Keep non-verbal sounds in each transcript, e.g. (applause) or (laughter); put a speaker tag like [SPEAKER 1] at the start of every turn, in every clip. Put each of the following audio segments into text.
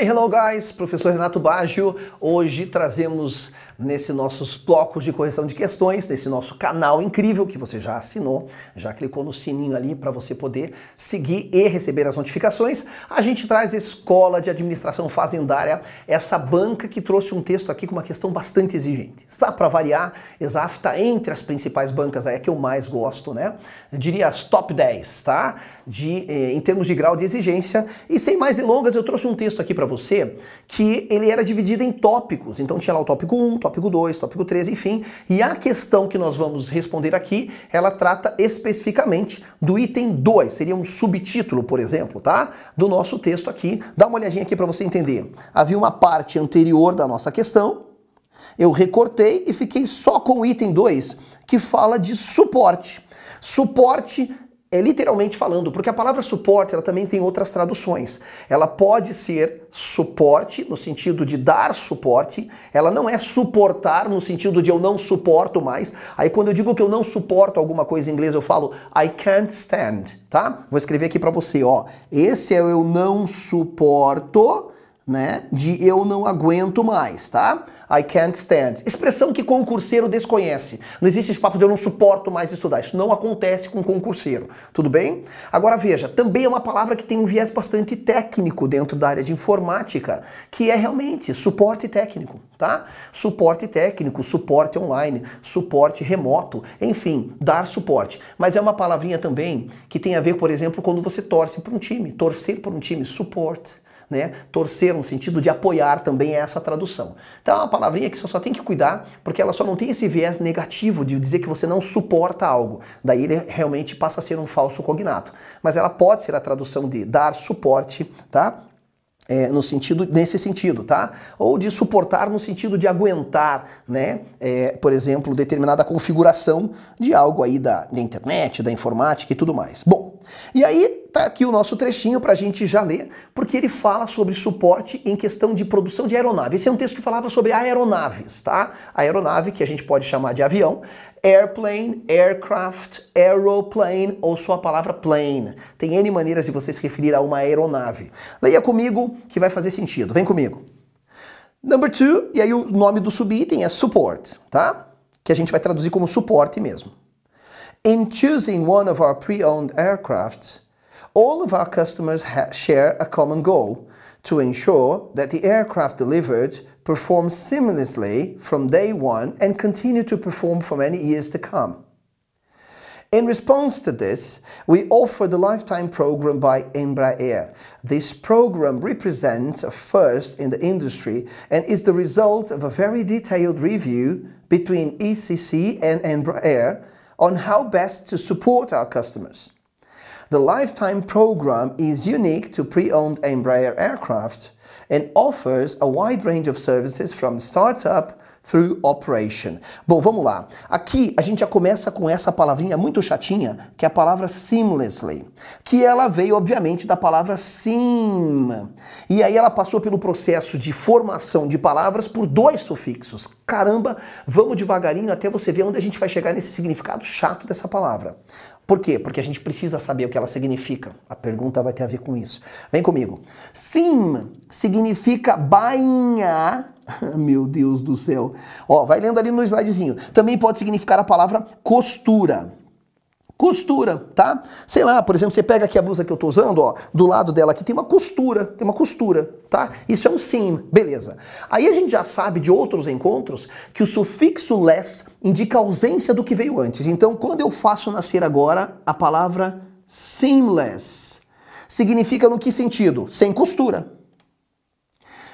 [SPEAKER 1] Hey, hello guys, professor Renato Baggio. Hoje trazemos nesses nossos blocos de correção de questões, nesse nosso canal incrível que você já assinou, já clicou no sininho ali para você poder seguir e receber as notificações. A gente traz a Escola de Administração Fazendária, essa banca que trouxe um texto aqui com uma questão bastante exigente. Para variar, Exaf está entre as principais bancas, é a que eu mais gosto, né? Eu diria as top 10, tá? De, eh, em termos de grau de exigência. E sem mais delongas, eu trouxe um texto aqui para você que ele era dividido em tópicos. Então tinha lá o tópico 1, tópico 2, tópico 3, enfim. E a questão que nós vamos responder aqui, ela trata especificamente do item 2, seria um subtítulo, por exemplo, tá? Do nosso texto aqui. Dá uma olhadinha aqui para você entender. Havia uma parte anterior da nossa questão, eu recortei e fiquei só com o item 2, que fala de suporte. Suporte é literalmente falando, porque a palavra suporte ela também tem outras traduções. Ela pode ser suporte no sentido de dar suporte, ela não é suportar no sentido de eu não suporto mais. Aí quando eu digo que eu não suporto alguma coisa em inglês, eu falo I can't stand, tá? Vou escrever aqui para você, ó. Esse é eu não suporto né? De eu não aguento mais, tá? I can't stand. Expressão que concurseiro desconhece. Não existe esse papo de eu não suporto mais estudar. Isso não acontece com concurseiro, tudo bem? Agora veja, também é uma palavra que tem um viés bastante técnico dentro da área de informática, que é realmente suporte técnico, tá? Suporte técnico, suporte online, suporte remoto, enfim, dar suporte. Mas é uma palavrinha também que tem a ver, por exemplo, quando você torce para um time, torcer por um time, suporte né? Torcer no sentido de apoiar também essa tradução. Então é uma palavrinha que você só tem que cuidar, porque ela só não tem esse viés negativo de dizer que você não suporta algo. Daí ele realmente passa a ser um falso cognato. Mas ela pode ser a tradução de dar suporte, tá? É, no sentido nesse sentido, tá? Ou de suportar no sentido de aguentar, né? É, por exemplo, determinada configuração de algo aí da, da internet, da informática e tudo mais. Bom, e aí tá aqui o nosso trechinho para a gente já ler, porque ele fala sobre suporte em questão de produção de aeronave. Esse é um texto que falava sobre aeronaves, tá? aeronave, que a gente pode chamar de avião, airplane, aircraft, aeroplane ou sua palavra plane. Tem N maneiras de você se referir a uma aeronave. Leia comigo que vai fazer sentido. Vem comigo. Number two, e aí o nome do subitem é support, tá? Que a gente vai traduzir como suporte mesmo. In choosing one of our pre-owned aircrafts, all of our customers share a common goal to ensure that the aircraft delivered perform seamlessly from day one and continue to perform for many years to come. In response to this, we offer the Lifetime Program by Embraer. This program represents a first in the industry and is the result of a very detailed review between ECC and Embraer on how best to support our customers. The lifetime program is unique to pre-owned Embraer aircraft and offers a wide range of services from startup through operation. Bom, vamos lá. Aqui a gente já começa com essa palavrinha muito chatinha, que é a palavra seamlessly, que ela veio obviamente da palavra sim. E aí ela passou pelo processo de formação de palavras por dois sufixos. Caramba, vamos devagarinho até você ver onde a gente vai chegar nesse significado chato dessa palavra. Por quê? Porque a gente precisa saber o que ela significa. A pergunta vai ter a ver com isso. Vem comigo. Sim significa bainha (laughs) Meu Deus do céu. Ó, vai lendo ali no slidezinho. Também pode significar a palavra costura. Costura, tá? Sei lá, por exemplo, você pega aqui a blusa que eu tô usando, ó, do lado dela aqui tem uma costura, tem uma costura, tá? Isso é um sim, beleza. Aí a gente já sabe de outros encontros que o sufixo less indica a ausência do que veio antes. Então, quando eu faço nascer agora a palavra seamless, significa no que sentido? Sem costura.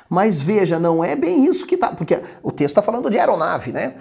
[SPEAKER 1] Mas veja, não é bem isso que está. Porque o texto está falando de aeronave, né?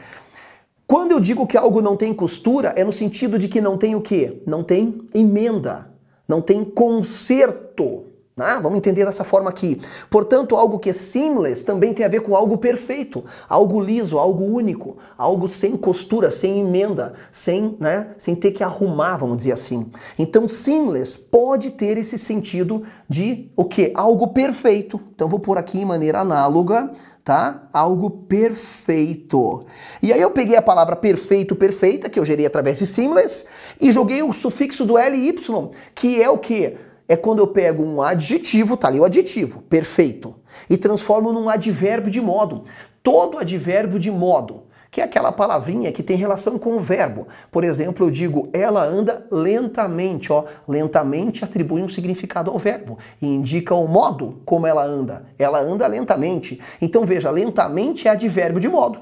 [SPEAKER 1] Quando eu digo que algo não tem costura, é no sentido de que não tem o quê? Não tem emenda, não tem conserto. Ah, vamos entender dessa forma aqui. Portanto, algo que é seamless também tem a ver com algo perfeito, algo liso, algo único, algo sem costura, sem emenda, sem, né, sem ter que arrumar, vamos dizer assim. Então, seamless pode ter esse sentido de o que? Algo perfeito. Então, vou por aqui em maneira análoga, tá? Algo perfeito. E aí eu peguei a palavra perfeito, perfeita, que eu gerei através de seamless, e joguei o sufixo do ly, que é o que? é quando eu pego um adjetivo, tá ali o adjetivo, perfeito, e transformo num advérbio de modo. Todo advérbio de modo, que é aquela palavrinha que tem relação com o verbo. Por exemplo, eu digo ela anda lentamente, ó. Lentamente atribui um significado ao verbo e indica o modo como ela anda. Ela anda lentamente. Então veja, lentamente é advérbio de modo.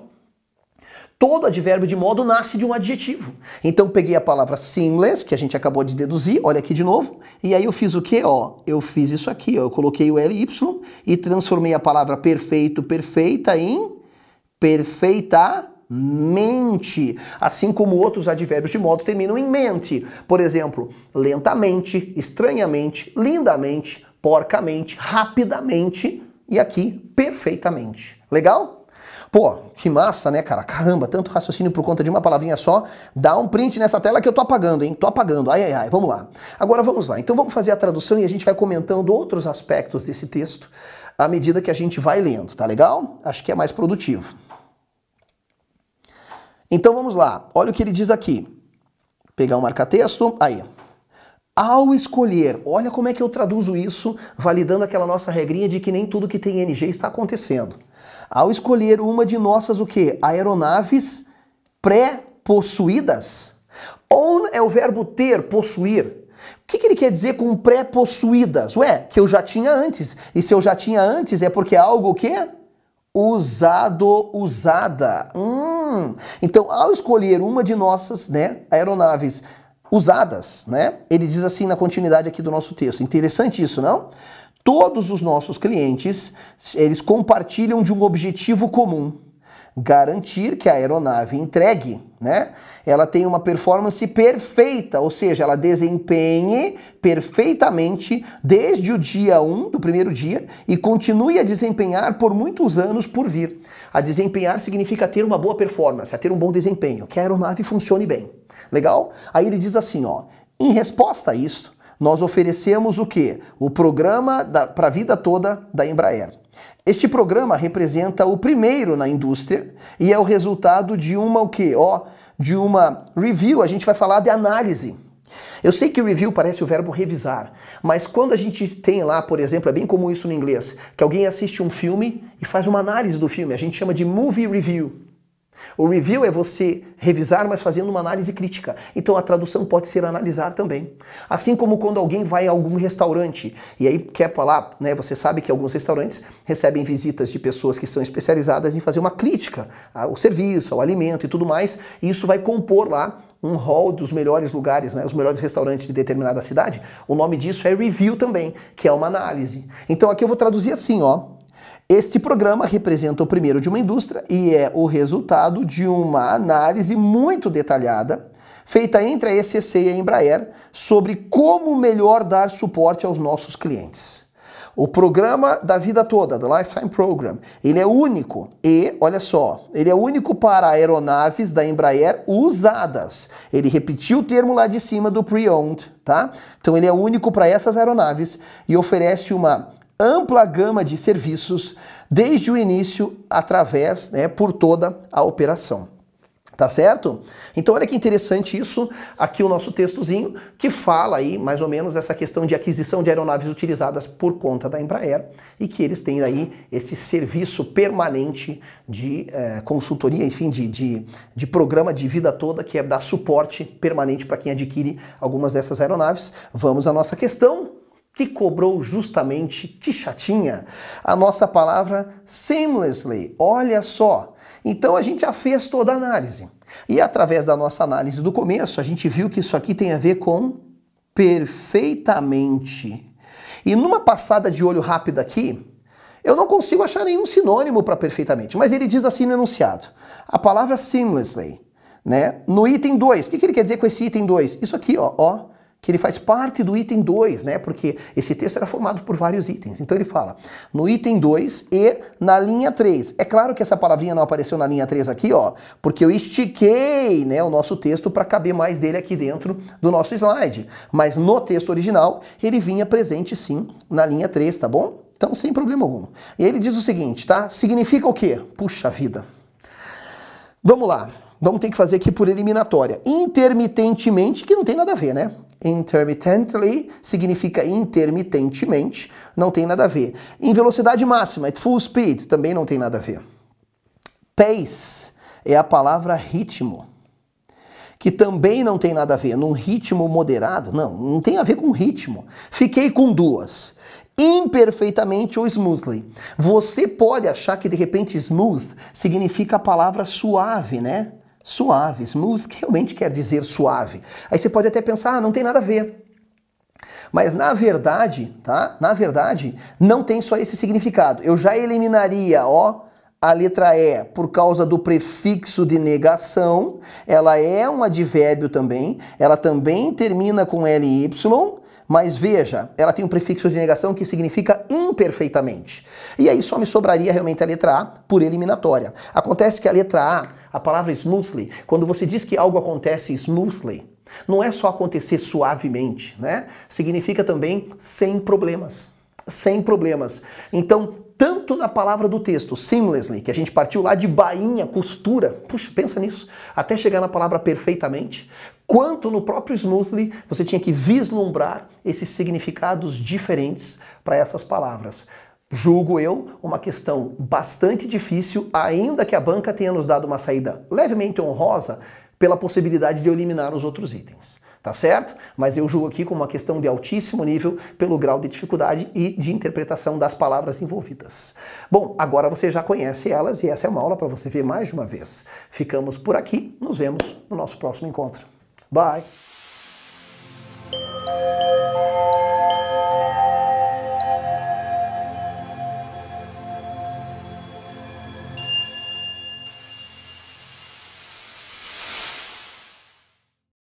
[SPEAKER 1] Todo advérbio de modo nasce de um adjetivo. Então peguei a palavra seamless, que a gente acabou de deduzir, olha aqui de novo, e aí eu fiz o quê? Ó, eu fiz isso aqui, ó, eu coloquei o ly e transformei a palavra perfeito, perfeita em perfeitamente. Assim como outros advérbios de modo terminam em mente. Por exemplo, lentamente, estranhamente, lindamente, porcamente, rapidamente e aqui perfeitamente. Legal? Pô, que massa, né, cara? Caramba, tanto raciocínio por conta de uma palavrinha só. Dá um print nessa tela que eu tô apagando, hein? Tô apagando. Ai, ai, ai. Vamos lá. Agora vamos lá. Então vamos fazer a tradução e a gente vai comentando outros aspectos desse texto à medida que a gente vai lendo, tá legal? Acho que é mais produtivo. Então vamos lá. Olha o que ele diz aqui. Pegar um marca-texto. Aí. Ao escolher, olha como é que eu traduzo isso, validando aquela nossa regrinha de que nem tudo que tem NG está acontecendo. Ao escolher uma de nossas o que? Aeronaves pré-possuídas. Own é o verbo ter, possuir. O que, que, ele quer dizer com pré-possuídas? Ué, que eu já tinha antes. E se eu já tinha antes é porque é algo que? Usado, usada. Hum. Então, ao escolher uma de nossas né, aeronaves usadas, né, ele diz assim na continuidade aqui do nosso texto. Interessante isso, não? Todos os nossos clientes, eles compartilham de um objetivo comum, garantir que a aeronave entregue, né? Ela tem uma performance perfeita, ou seja, ela desempenhe perfeitamente desde o dia 1 um, do primeiro dia e continue a desempenhar por muitos anos por vir. A desempenhar significa ter uma boa performance, a é ter um bom desempenho, que a aeronave funcione bem. Legal? Aí ele diz assim, ó: "Em resposta a isso, nós oferecemos o que? O programa para a vida toda da Embraer. Este programa representa o primeiro na indústria e é o resultado de uma o que? Ó, de uma review, a gente vai falar de análise. Eu sei que review parece o verbo revisar, mas quando a gente tem lá, por exemplo, é bem comum isso no inglês, que alguém assiste um filme e faz uma análise do filme, a gente chama de movie review. O review é você revisar, mas fazendo uma análise crítica. Então a tradução pode ser analisar também. Assim como quando alguém vai a algum restaurante e aí quer falar, né, você sabe que alguns restaurantes recebem visitas de pessoas que são especializadas em fazer uma crítica ao serviço, ao alimento e tudo mais, e isso vai compor lá um hall dos melhores lugares, né, os melhores restaurantes de determinada cidade. O nome disso é review também, que é uma análise. Então aqui eu vou traduzir assim, ó. Este programa representa o primeiro de uma indústria e é o resultado de uma análise muito detalhada feita entre a ECC e a Embraer sobre como melhor dar suporte aos nossos clientes. O programa da vida toda, o Lifetime Program, ele é único e, olha só, ele é único para aeronaves da Embraer usadas. Ele repetiu o termo lá de cima do pre-owned, tá? Então ele é único para essas aeronaves e oferece uma ampla gama de serviços desde o início através, né, por toda a operação. Tá certo? Então olha que interessante isso, aqui o nosso textozinho que fala aí mais ou menos essa questão de aquisição de aeronaves utilizadas por conta da Embraer e que eles têm aí esse serviço permanente de é, consultoria, enfim, de, de, de programa de vida toda que é dar suporte permanente para quem adquire algumas dessas aeronaves. Vamos à nossa questão cobrou justamente, que chatinha. A nossa palavra seamlessly, olha só. Então a gente já fez toda a análise. E através da nossa análise do começo, a gente viu que isso aqui tem a ver com perfeitamente. E numa passada de olho rápida aqui, eu não consigo achar nenhum sinônimo para perfeitamente, mas ele diz assim no enunciado: a palavra seamlessly, né? No item 2, o que, que ele quer dizer com esse item 2? Isso aqui, ó, ó, que ele faz parte do item 2, né? Porque esse texto era formado por vários itens. Então ele fala no item 2 e na linha 3. É claro que essa palavrinha não apareceu na linha 3 aqui, ó, porque eu estiquei, né, o nosso texto para caber mais dele aqui dentro do nosso slide. Mas no texto original, ele vinha presente sim na linha 3, tá bom? Então, sem problema algum. E ele diz o seguinte, tá? Significa o quê? Puxa vida. Vamos lá. Vamos ter que fazer aqui por eliminatória. Intermitentemente, que não tem nada a ver, né? Intermittently significa intermitentemente, não tem nada a ver. Em velocidade máxima, at full speed, também não tem nada a ver. Pace é a palavra ritmo, que também não tem nada a ver. Num ritmo moderado, não, não tem a ver com ritmo. Fiquei com duas imperfeitamente ou smoothly. Você pode achar que de repente smooth significa a palavra suave, né? suave, smooth, que realmente quer dizer suave. Aí você pode até pensar, ah, não tem nada a ver. Mas na verdade, tá? Na verdade, não tem só esse significado. Eu já eliminaria, ó, a letra E por causa do prefixo de negação. Ela é um advérbio também. Ela também termina com LY. Mas veja, ela tem um prefixo de negação que significa imperfeitamente. E aí só me sobraria realmente a letra A por eliminatória. Acontece que a letra A a palavra smoothly, quando você diz que algo acontece smoothly, não é só acontecer suavemente, né? Significa também sem problemas. Sem problemas. Então, tanto na palavra do texto, seamlessly, que a gente partiu lá de bainha, costura, puxa, pensa nisso, até chegar na palavra perfeitamente, quanto no próprio smoothly, você tinha que vislumbrar esses significados diferentes para essas palavras. Julgo eu uma questão bastante difícil, ainda que a banca tenha nos dado uma saída levemente honrosa pela possibilidade de eliminar os outros itens. Tá certo? Mas eu julgo aqui como uma questão de altíssimo nível pelo grau de dificuldade e de interpretação das palavras envolvidas. Bom, agora você já conhece elas e essa é uma aula para você ver mais de uma vez. Ficamos por aqui, nos vemos no nosso próximo encontro. Bye!